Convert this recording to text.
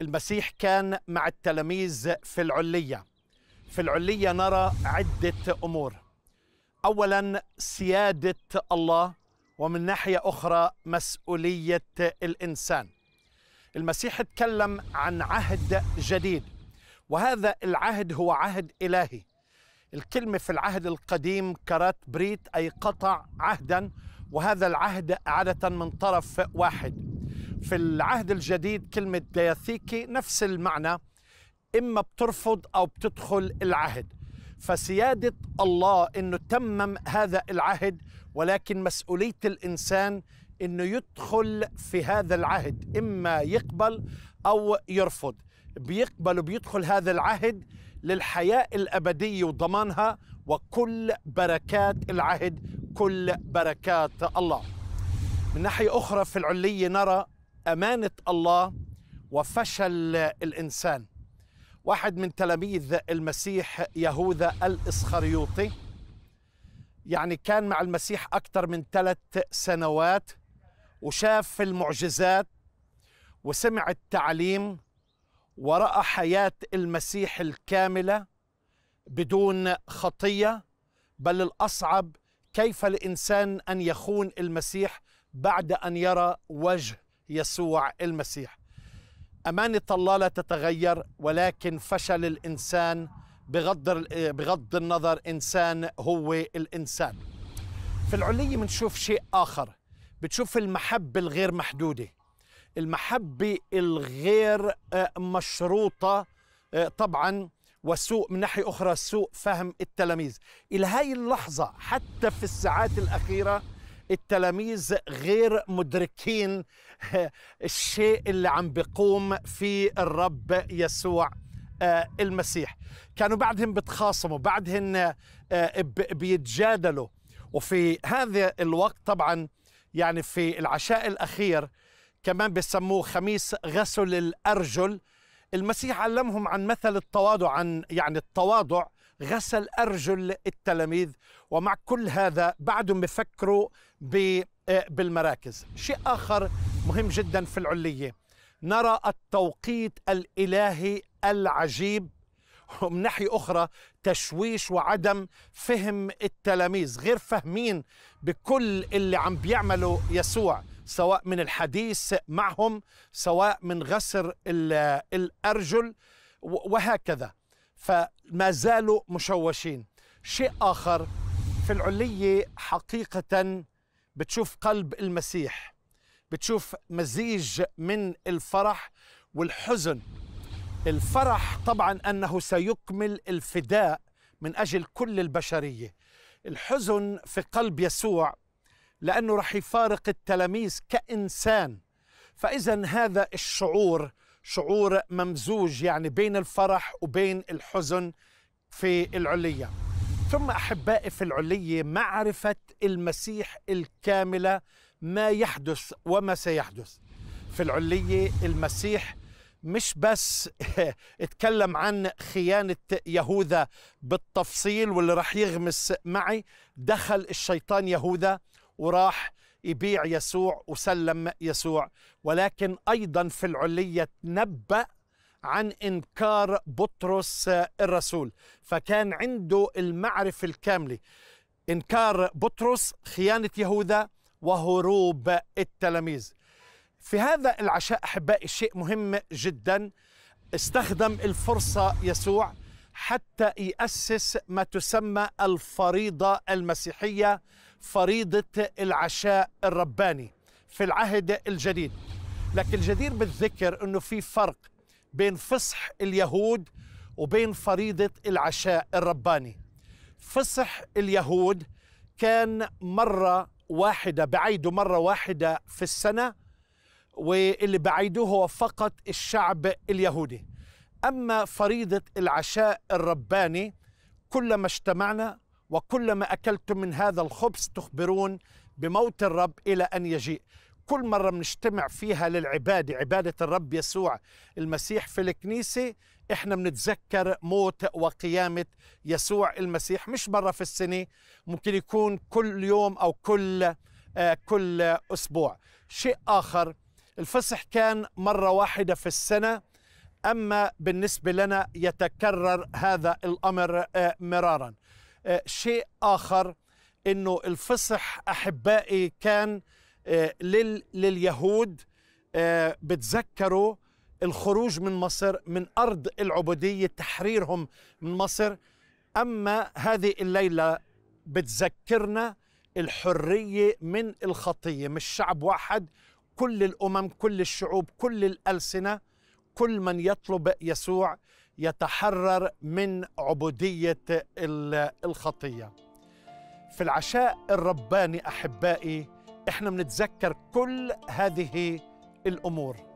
المسيح كان مع التلاميذ في العليه في العليه نرى عده امور اولا سياده الله ومن ناحيه اخرى مسؤوليه الانسان المسيح اتكلم عن عهد جديد وهذا العهد هو عهد الهي الكلمه في العهد القديم كرات بريت اي قطع عهدا وهذا العهد عاده من طرف واحد في العهد الجديد كلمة دياثيكي نفس المعنى إما بترفض أو بتدخل العهد فسيادة الله أنه تمم هذا العهد ولكن مسؤولية الإنسان أنه يدخل في هذا العهد إما يقبل أو يرفض بيقبل وبيدخل هذا العهد للحياة الأبدية وضمانها وكل بركات العهد كل بركات الله من ناحية أخرى في العلية نرى امانه الله وفشل الانسان واحد من تلاميذ المسيح يهوذا الاسخريوطي يعني كان مع المسيح اكثر من ثلاث سنوات وشاف المعجزات وسمع التعليم وراى حياه المسيح الكامله بدون خطيه بل الاصعب كيف الانسان ان يخون المسيح بعد ان يرى وجه يسوع المسيح أمانة الله لا تتغير ولكن فشل الإنسان بغض, بغض النظر إنسان هو الإنسان في العلية بنشوف شيء آخر بتشوف المحبة الغير محدودة المحبة الغير آه، مشروطة آه، طبعا وسوء من ناحية أخرى سوء فهم التلاميذ إلى هاي اللحظة حتى في الساعات الأخيرة التلاميذ غير مدركين الشيء اللي عم بيقوم فيه الرب يسوع آه، المسيح كانوا بعدهم بتخاصموا بعدهم آه، بيتجادلوا وفي هذا الوقت طبعا يعني في العشاء الأخير كمان بيسموه خميس غسل الأرجل المسيح علمهم عن مثل التواضع عن يعني التواضع غسل أرجل التلاميذ ومع كل هذا بعدهم بفكروا آه، بالمراكز شيء آخر مهم جدا في العلية نرى التوقيت الإلهي العجيب ومن ناحية أخرى تشويش وعدم فهم التلاميذ غير فاهمين بكل اللي عم بيعمله يسوع سواء من الحديث معهم سواء من غسر الأرجل وهكذا فما زالوا مشوشين شيء آخر في العلية حقيقة بتشوف قلب المسيح بتشوف مزيج من الفرح والحزن الفرح طبعا أنه سيكمل الفداء من أجل كل البشرية الحزن في قلب يسوع لأنه رح يفارق التلاميذ كإنسان فإذا هذا الشعور شعور ممزوج يعني بين الفرح وبين الحزن في العليه ثم احبائي في العليه معرفه المسيح الكامله ما يحدث وما سيحدث في العليه المسيح مش بس اتكلم عن خيانة يهوذا بالتفصيل واللي راح يغمس معي دخل الشيطان يهوذا وراح يبيع يسوع وسلم يسوع ولكن أيضا في العلية تنبأ عن إنكار بطرس الرسول فكان عنده المعرفة الكاملة إنكار بطرس خيانة يهوذا وهروب التلاميذ في هذا العشاء أحبائي شيء مهم جدا استخدم الفرصة يسوع حتى يأسس ما تسمى الفريضة المسيحية فريضة العشاء الرباني في العهد الجديد لكن الجدير بالذكر أنه في فرق بين فصح اليهود وبين فريضة العشاء الرباني فصح اليهود كان مرة واحدة بعيدوا مرة واحدة في السنة واللي بعيدوه هو فقط الشعب اليهودي أما فريضة العشاء الرباني كلما اجتمعنا وكلما أكلتم من هذا الخبز تخبرون بموت الرب إلى أن يجيء كل مرة بنجتمع فيها للعبادة عبادة الرب يسوع المسيح في الكنيسة احنا بنتذكر موت وقيامة يسوع المسيح مش مرة في السنة ممكن يكون كل يوم أو كل آه كل أسبوع شيء آخر الفصح كان مرة واحدة في السنة أما بالنسبة لنا يتكرر هذا الأمر آه مرارا آه، شيء آخر أنه الفصح أحبائي كان آه، لليهود آه، بتذكروا الخروج من مصر من أرض العبودية تحريرهم من مصر أما هذه الليلة بتذكرنا الحرية من الخطية مش شعب واحد كل الأمم كل الشعوب كل الألسنة كل من يطلب يسوع يتحرر من عبوديه الخطيه في العشاء الرباني احبائي احنا بنتذكر كل هذه الامور